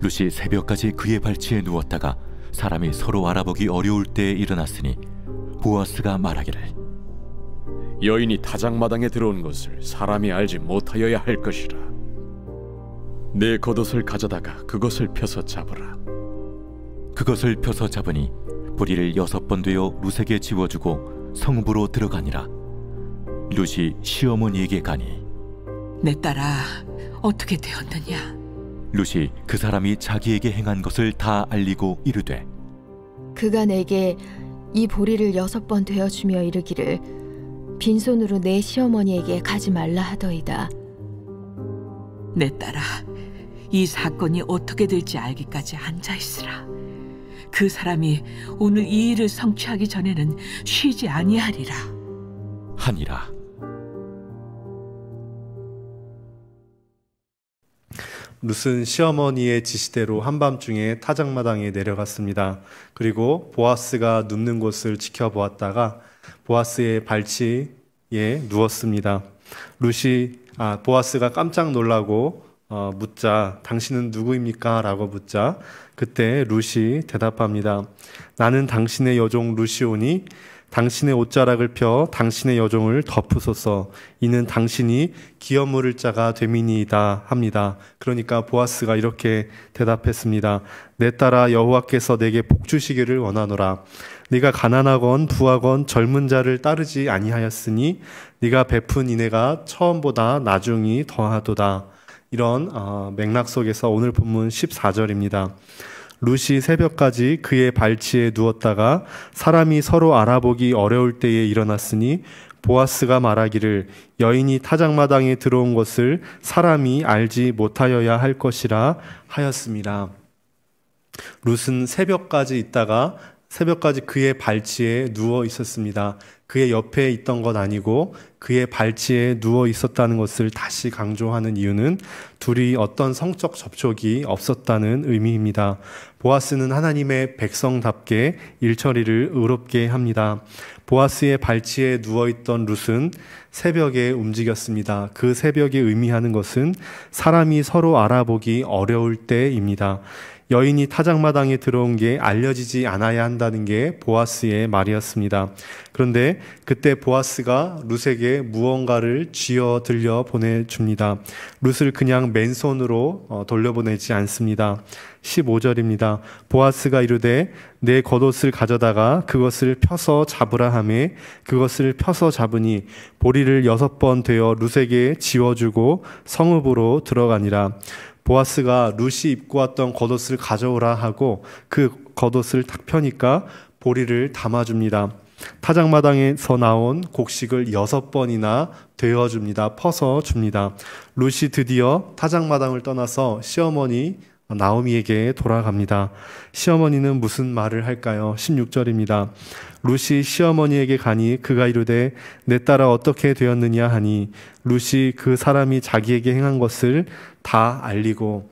루시 새벽까지 그의 발치에 누웠다가 사람이 서로 알아보기 어려울 때에 일어났으니 보아스가 말하기를 여인이 타작마당에 들어온 것을 사람이 알지 못하여야 할 것이라 내 겉옷을 가져다가 그것을 펴서 잡으라 그것을 펴서 잡으니 부리를 여섯 번 되어 루세게 지워주고 성부로 들어가니라 루시 시어머니에게 가니 내 딸아 어떻게 되었느냐 룻이 그 사람이 자기에게 행한 것을 다 알리고 이르되 그가 내게 이 보리를 여섯 번 되어 주며 이르기를 빈손으로 내 시어머니에게 가지 말라 하더이다. 내 딸아, 이 사건이 어떻게 될지 알기까지 앉아 있으라. 그 사람이 오늘 이 일을 성취하기 전에는 쉬지 아니하리라. 하니라. 룻은 시어머니의 지시대로 한밤중에 타작마당에 내려갔습니다. 그리고 보아스가 눕는 곳을 지켜보았다가 보아스의 발치에 누웠습니다. 룻이 아, 보아스가 깜짝 놀라고 어, 묻자 당신은 누구입니까? 라고 묻자 그때 룻이 대답합니다. 나는 당신의 여종 룻이오니 당신의 옷자락을 펴 당신의 여종을 덮으소서 이는 당신이 기어무를 자가 되미니이다 합니다. 그러니까 보아스가 이렇게 대답했습니다. 내 딸아 여호와께서 내게 복 주시기를 원하노라. 네가 가난하건 부하건 젊은 자를 따르지 아니하였으니 네가 베푼 이내가 처음보다 나중이 더하도다. 이런 아, 맥락 속에서 오늘 본문 14절입니다. 루시 새벽까지 그의 발치에 누웠다가 사람이 서로 알아보기 어려울 때에 일어났으니 보아스가 말하기를 여인이 타작마당에 들어온 것을 사람이 알지 못하여야 할 것이라 하였습니다. 룻은 새벽까지 있다가 새벽까지 그의 발치에 누워 있었습니다. 그의 옆에 있던 것 아니고 그의 발치에 누워 있었다는 것을 다시 강조하는 이유는 둘이 어떤 성적 접촉이 없었다는 의미입니다. 보아스는 하나님의 백성답게 일처리를 의롭게 합니다. 보아스의 발치에 누워 있던 룻은 새벽에 움직였습니다. 그 새벽이 의미하는 것은 사람이 서로 알아보기 어려울 때입니다. 여인이 타작마당에 들어온 게 알려지지 않아야 한다는 게 보아스의 말이었습니다. 그런데 그때 보아스가 룻에게 무언가를 쥐어 들려 보내줍니다. 룻을 그냥 맨손으로 어, 돌려보내지 않습니다. 15절입니다. 보아스가 이르되 내 겉옷을 가져다가 그것을 펴서 잡으라 함에 그것을 펴서 잡으니 보리를 여섯 번 되어 루 룻에게 지워주고 성읍으로 들어가니라. 보아스가 루시 입고 왔던 겉옷을 가져오라 하고 그 겉옷을 탁 펴니까 보리를 담아줍니다. 타작마당에서 나온 곡식을 여섯 번이나 되어줍니다. 퍼서 줍니다. 루시 드디어 타작마당을 떠나서 시어머니 나오미에게 돌아갑니다. 시어머니는 무슨 말을 할까요? 16절입니다. 루시 시어머니에게 가니 그가 이르되 내 딸아 어떻게 되었느냐 하니 루시 그 사람이 자기에게 행한 것을 다 알리고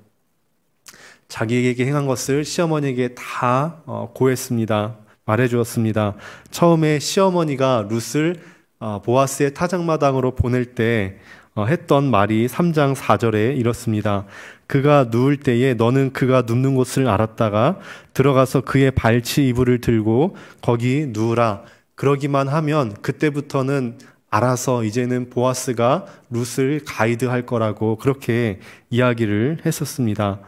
자기에게 행한 것을 시어머니에게 다 어, 고했습니다. 말해 주었습니다. 처음에 시어머니가 룻을 어, 보아스의 타작마당으로 보낼 때 어, 했던 말이 3장 4절에 이렇습니다. 그가 누울 때에 너는 그가 눕는 곳을 알았다가 들어가서 그의 발치 이불을 들고 거기 누우라. 그러기만 하면 그때부터는 알아서 이제는 보아스가 룻을 가이드할 거라고 그렇게 이야기를 했었습니다.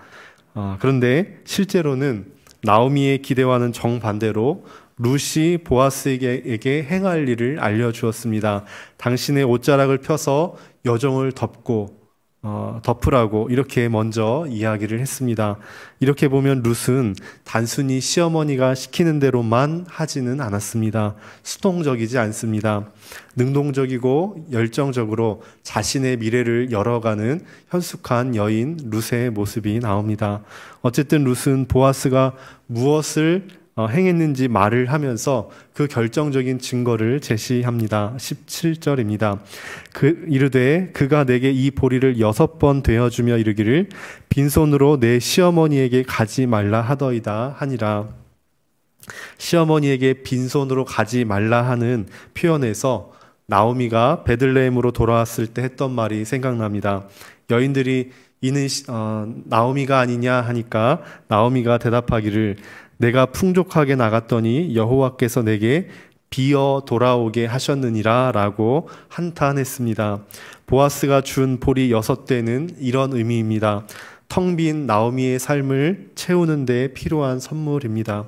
어, 그런데 실제로는 나오미의 기대와는 정반대로 루시 보아스에게 행할 일을 알려주었습니다. 당신의 옷자락을 펴서 여정을 덮고 어, 덮으라고 이렇게 먼저 이야기를 했습니다. 이렇게 보면 룻은 단순히 시어머니가 시키는 대로만 하지는 않았습니다. 수동적이지 않습니다. 능동적이고 열정적으로 자신의 미래를 열어가는 현숙한 여인 룻의 모습이 나옵니다. 어쨌든 룻은 보아스가 무엇을 어, 행했는지 말을 하면서 그 결정적인 증거를 제시합니다. 17절입니다. 그 이르되 그가 내게 이 보리를 여섯 번 되어 주며 이르기를 빈손으로 내 시어머니에게 가지 말라 하더이다 하니라. 시어머니에게 빈손으로 가지 말라 하는 표현에서 나오미가 베들레헴으로 돌아왔을 때 했던 말이 생각납니다. 여인들이 이는 어, 나오미가 아니냐 하니까 나오미가 대답하기를 내가 풍족하게 나갔더니 여호와께서 내게 비어 돌아오게 하셨느니라라고 한탄했습니다. 보아스가 준 보리 여섯 대는 이런 의미입니다. 텅 빈 나오미의 삶을 채우는 데 필요한 선물입니다.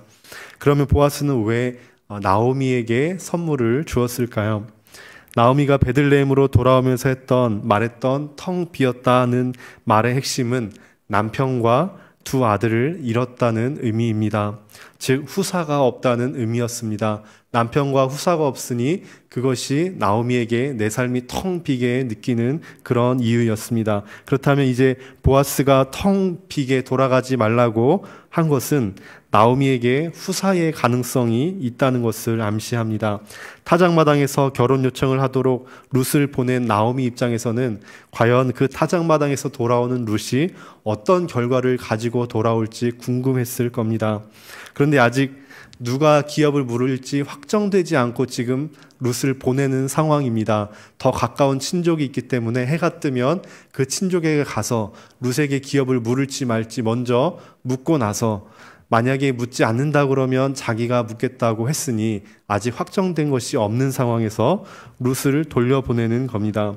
그러면 보아스는 왜 어, 나오미에게 선물을 주었을까요? 나오미가 베들레헴으로 돌아오면서 했던 말했던 텅 비었다는 말의 핵심은 남편과 두 아들을 잃었다는 의미입니다. 즉, 후사가 없다는 의미였습니다. 남편과 후사가 없으니 그것이 나오미에게 내 삶이 텅 비게 느끼는 그런 이유였습니다. 그렇다면 이제 보아스가 텅 비게 돌아가지 말라고 한 것은 나오미에게 후사의 가능성이 있다는 것을 암시합니다. 타장마당에서 결혼 요청을 하도록 룻을 보낸 나오미 입장에서는 과연 그 타장마당에서 돌아오는 룻이 어떤 결과를 가지고 돌아올지 궁금했을 겁니다. 그런데 아직 누가 기업을 물을지 확정되지 않고 지금 룻을 보내는 상황입니다. 더 가까운 친족이 있기 때문에 해가 뜨면 그 친족에게 가서 룻에게 기업을 물을지 말지 먼저 묻고 나서 만약에 묻지 않는다 그러면 자기가 묻겠다고 했으니 아직 확정된 것이 없는 상황에서 룻을 돌려보내는 겁니다.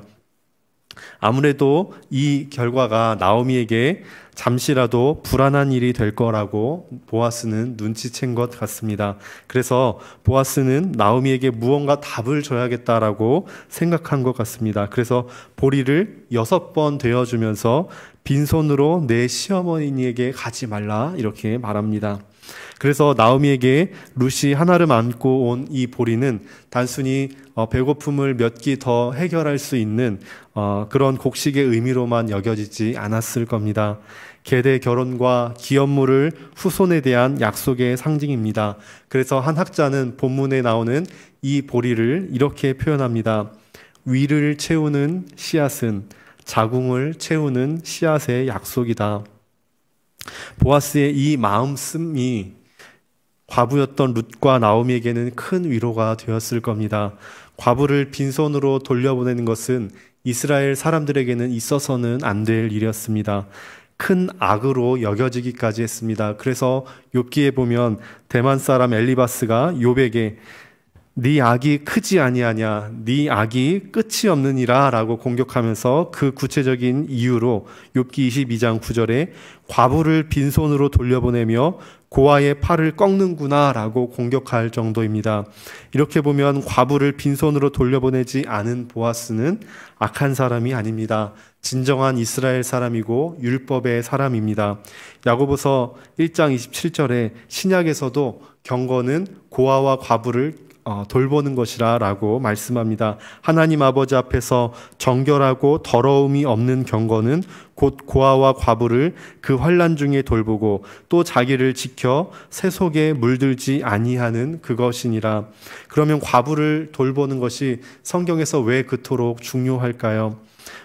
아무래도 이 결과가 나오미에게 잠시라도 불안한 일이 될 거라고 보아스는 눈치챈 것 같습니다. 그래서 보아스는 나오미에게 무언가 답을 줘야겠다라고 생각한 것 같습니다. 그래서 보리를 여섯 번 되어주면서 빈손으로 내 시어머니에게 가지 말라 이렇게 말합니다. 그래서 나오미에게 루시 하나를 안고 온 이 보리는 단순히 어, 배고픔을 몇 끼 더 해결할 수 있는 어, 그런 곡식의 의미로만 여겨지지 않았을 겁니다. 계대 결혼과 기업물을 후손에 대한 약속의 상징입니다. 그래서 한 학자는 본문에 나오는 이 보리를 이렇게 표현합니다. 위를 채우는 씨앗은 자궁을 채우는 씨앗의 약속이다. 보아스의 이 마음씀이 과부였던 룻과 나오미에게는 큰 위로가 되었을 겁니다. 과부를 빈손으로 돌려보내는 것은 이스라엘 사람들에게는 있어서는 안 될 일이었습니다. 큰 악으로 여겨지기까지 했습니다. 그래서 욥기에 보면 대만 사람 엘리바스가 욥에게 네 악이 크지 아니하냐 네 악이 끝이 없느니라라고 공격하면서 그 구체적인 이유로 욥기 22장 9절에 과부를 빈손으로 돌려보내며 고아의 팔을 꺾는구나라고 공격할 정도입니다. 이렇게 보면 과부를 빈손으로 돌려보내지 않은 보아스는 악한 사람이 아닙니다. 진정한 이스라엘 사람이고 율법의 사람입니다. 야고보서 1장 27절에 신약에서도 경건은 고아와 과부를 어, 돌보는 것이라라고 말씀합니다. 하나님 아버지 앞에서 정결하고 더러움이 없는 경건은 곧 고아와 과부를 그 환란 중에 돌보고 또 자기를 지켜 새 속에 물들지 아니하는 그것이니라. 그러면 과부를 돌보는 것이 성경에서 왜 그토록 중요할까요?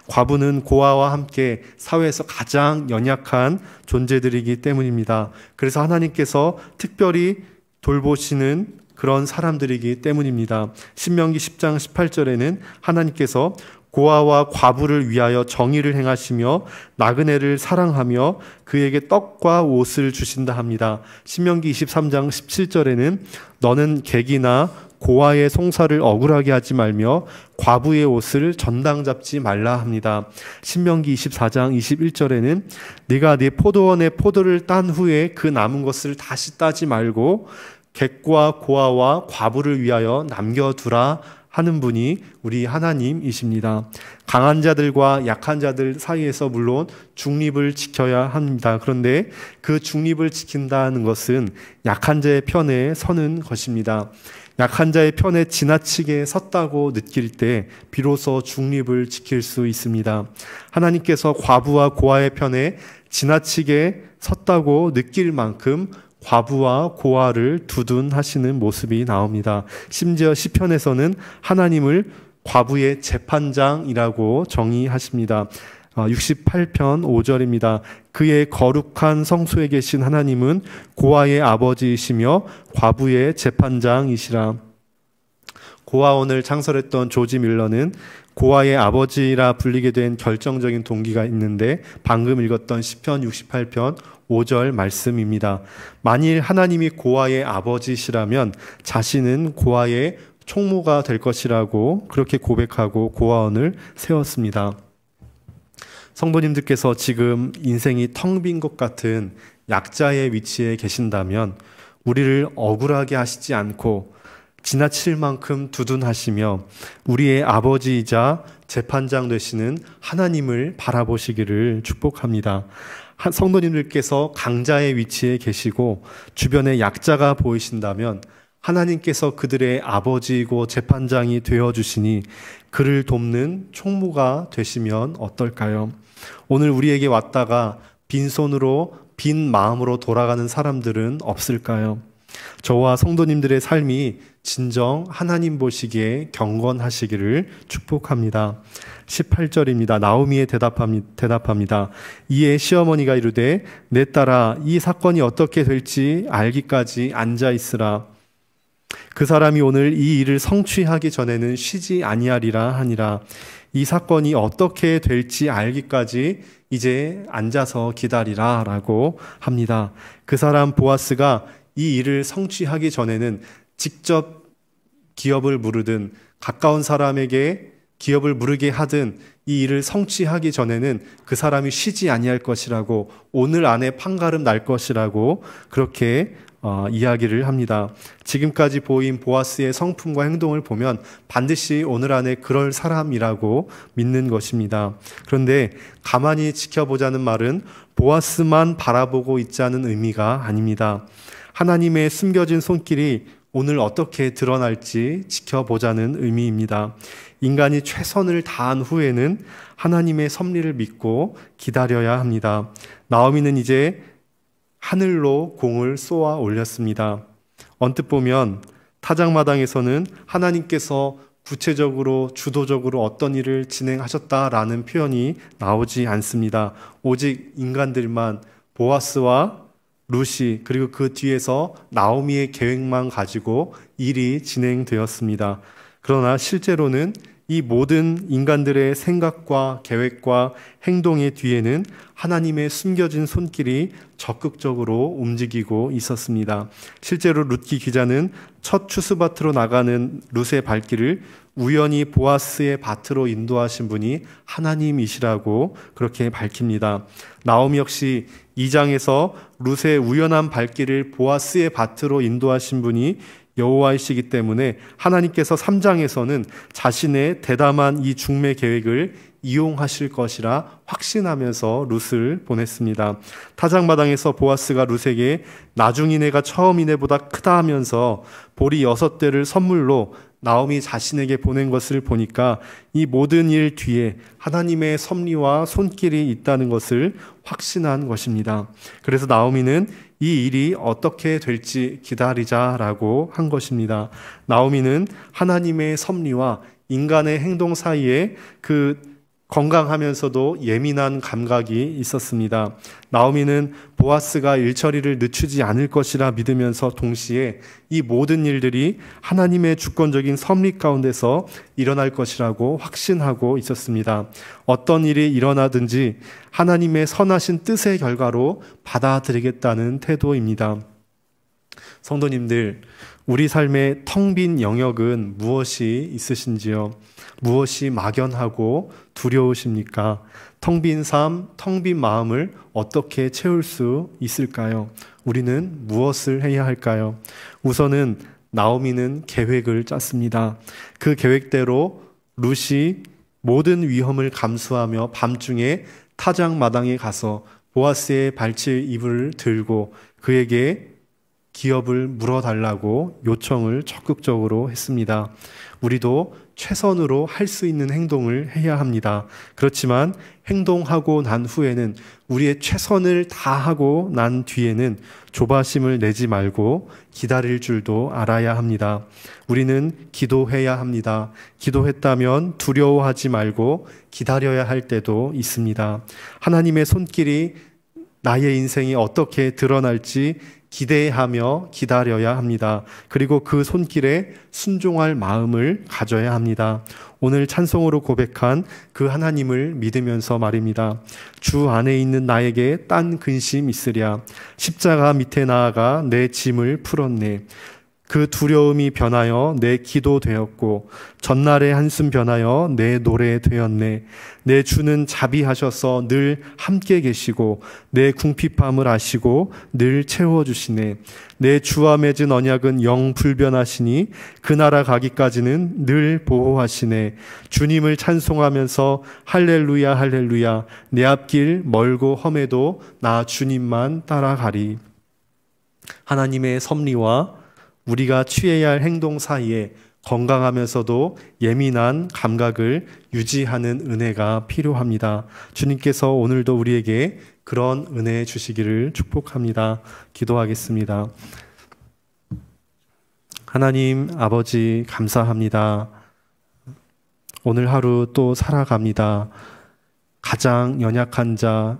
과부는 고아와 함께 사회에서 가장 연약한 존재들이기 때문입니다. 그래서 하나님께서 특별히 돌보시는 그런 사람들이기 때문입니다. 신명기 10장 18절에는 하나님께서 고아와 과부를 위하여 정의를 행하시며 나그네를 사랑하며 그에게 떡과 옷을 주신다 합니다. 신명기 23장 17절에는 너는 객이나 고아의 송사를 억울하게 하지 말며 과부의 옷을 전당 잡지 말라 합니다. 신명기 24장 21절에는 네가 네 포도원에 포도를 딴 후에 그 남은 것을 다시 따지 말고 객과 고아와 과부를 위하여 남겨두라 하는 분이 우리 하나님이십니다. 강한 자들과 약한 자들 사이에서 물론 중립을 지켜야 합니다. 그런데 그 중립을 지킨다는 것은 약한 자의 편에 서는 것입니다. 약한 자의 편에 지나치게 섰다고 느낄 때 비로소 중립을 지킬 수 있습니다. 하나님께서 과부와 고아의 편에 지나치게 섰다고 느낄 만큼 과부와 고아를 두둔하시는 모습이 나옵니다. 심지어 시편에서는 하나님을 과부의 재판장이라고 정의하십니다. 68편 아, 5절입니다. 그의 거룩한 성소에 계신 하나님은 고아의 아버지이시며 과부의 재판장이시라. 고아원을 창설했던 조지 밀러는 고아의 아버지라 불리게 된 결정적인 동기가 있는데 방금 읽었던 시편 68편 5절 말씀입니다. 만일 하나님이 고아의 아버지시라면 자신은 고아의 총무가 될 것이라고 그렇게 고백하고 고아원을 세웠습니다. 성도님들께서 지금 인생이 텅 빈 것 같은 약자의 위치에 계신다면 우리를 억울하게 하시지 않고 지나칠 만큼 두둔하시며 우리의 아버지이자 재판장 되시는 하나님을 바라보시기를 축복합니다. 성도님들께서 강자의 위치에 계시고 주변에 약자가 보이신다면 하나님께서 그들의 아버지이고 재판장이 되어 주시니 그를 돕는 총무가 되시면 어떨까요? 오늘 우리에게 왔다가 빈손으로 빈 마음으로 돌아가는 사람들은 없을까요? 저와 성도님들의 삶이 진정 하나님 보시기에 경건하시기를 축복합니다. 18절입니다. 나오미의 대답합니다. 이에 시어머니가 이르되 내 딸아 이 사건이 어떻게 될지 알기까지 앉아 있으라. 그 사람이 오늘 이 일을 성취하기 전에는 쉬지 아니하리라 하니라. 이 사건이 어떻게 될지 알기까지 이제 앉아서 기다리라 라고 합니다. 그 사람 보아스가 이 일을 성취하기 전에는 직접 기업을 물으든 가까운 사람에게 기업을 물르게 하든 이 일을 성취하기 전에는 그 사람이 쉬지 아니할 것이라고 오늘 안에 판가름 날 것이라고 그렇게 어, 이야기를 합니다. 지금까지 보인 보아스의 성품과 행동을 보면 반드시 오늘 안에 그럴 사람이라고 믿는 것입니다. 그런데 가만히 지켜보자는 말은 보아스만 바라보고 있자는 의미가 아닙니다. 하나님의 숨겨진 손길이 오늘 어떻게 드러날지 지켜보자는 의미입니다. 인간이 최선을 다한 후에는 하나님의 섭리를 믿고 기다려야 합니다. 나오미는 이제 하늘로 공을 쏘아 올렸습니다. 언뜻 보면 타작마당에서는 하나님께서 구체적으로 주도적으로 어떤 일을 진행하셨다라는 표현이 나오지 않습니다. 오직 인간들만 보아스와 루시 그리고 그 뒤에서 나오미의 계획만 가지고 일이 진행되었습니다. 그러나 실제로는 이 모든 인간들의 생각과 계획과 행동의 뒤에는 하나님의 숨겨진 손길이 적극적으로 움직이고 있었습니다. 실제로 룻기 기자는 첫 추수밭으로 나가는 룻의 발길을 우연히 보아스의 밭으로 인도하신 분이 하나님이시라고 그렇게 밝힙니다. 나옴 역시 2장에서 루의 우연한 발길을 보아스의 밭으로 인도하신 분이 여호와이시기 때문에 하나님께서 3장에서는 자신의 대담한 이 중매 계획을 이용하실 것이라 확신하면서 루 룻을 보냈습니다. 타장마당에서 보아스가 룻에게 나중이 내가 처음 이내보다 크다 하면서 보리 여 대를 선물로 나오미 자신에게 보낸 것을 보니까 이 모든 일 뒤에 하나님의 섭리와 손길이 있다는 것을 확신한 것입니다. 그래서 나오미는 이 일이 어떻게 될지 기다리자라고 한 것입니다. 나오미는 하나님의 섭리와 인간의 행동 사이에 그 건강하면서도 예민한 감각이 있었습니다. 나오미는 보아스가 일처리를 늦추지 않을 것이라 믿으면서 동시에 이 모든 일들이 하나님의 주권적인 섭리 가운데서 일어날 것이라고 확신하고 있었습니다. 어떤 일이 일어나든지 하나님의 선하신 뜻의 결과로 받아들이겠다는 태도입니다. 성도님들, 우리 삶의 텅 빈 영역은 무엇이 있으신지요? 무엇이 막연하고 두려우십니까? 텅 빈 삶, 텅 빈 마음을 어떻게 채울 수 있을까요? 우리는 무엇을 해야 할까요? 우선은 나오미는 계획을 짰습니다. 그 계획대로 루시 모든 위험을 감수하며 밤중에 타작 마당에 가서 보아스의 발치 이불을 들고 그에게 기업을 물어달라고 요청을 적극적으로 했습니다. 우리도 최선으로 할 수 있는 행동을 해야 합니다. 그렇지만 행동하고 난 후에는 우리의 최선을 다하고 난 뒤에는 조바심을 내지 말고 기다릴 줄도 알아야 합니다. 우리는 기도해야 합니다. 기도했다면 두려워하지 말고 기다려야 할 때도 있습니다. 하나님의 손길이 나의 인생이 어떻게 드러날지 기대하며 기다려야 합니다. 그리고 그 손길에 순종할 마음을 가져야 합니다. 오늘 찬송으로 고백한 그 하나님을 믿으면서 말입니다. 주 안에 있는 나에게 딴 근심 있으랴. 십자가 밑에 나아가 내 짐을 풀었네. 그 두려움이 변하여 내 기도 되었고 전날의 한숨 변하여 내 노래 되었네 내 주는 자비하셔서 늘 함께 계시고 내 궁핍함을 아시고 늘 채워 주시네 내 주와 맺은 언약은 영 불변하시니 그 나라 가기까지는 늘 보호하시네 주님을 찬송하면서 할렐루야 할렐루야 내 앞길 멀고 험해도 나 주님만 따라가리 하나님의 섭리와 우리가 취해야 할 행동 사이에 건강하면서도 예민한 감각을 유지하는 은혜가 필요합니다. 주님께서 오늘도 우리에게 그런 은혜 주시기를 축복합니다. 기도하겠습니다. 하나님 아버지 감사합니다. 오늘 하루 또 살아갑니다. 가장 연약한 자,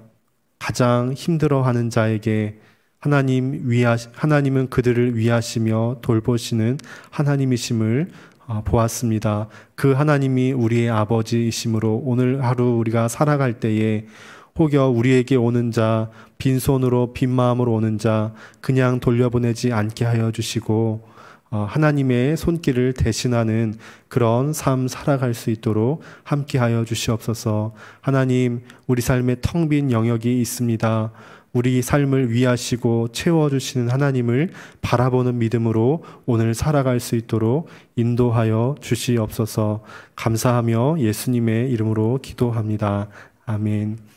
가장 힘들어하는 자에게 하나님 위하 하나님은 그들을 위하시며 돌보시는 하나님이심을 어, 보았습니다. 그 하나님이 우리의 아버지이심으로 오늘 하루 우리가 살아갈 때에 혹여 우리에게 오는 자, 빈손으로 빈 마음으로 오는 자, 그냥 돌려보내지 않게 하여 주시고, 어, 하나님의 손길을 대신하는 그런 삶 살아갈 수 있도록 함께하여 주시옵소서. 하나님, 우리 삶에 텅 빈 영역이 있습니다. 우리 삶을 위하시고 채워주시는 하나님을 바라보는 믿음으로 오늘 살아갈 수 있도록 인도하여 주시옵소서 감사하며 예수님의 이름으로 기도합니다. 아멘.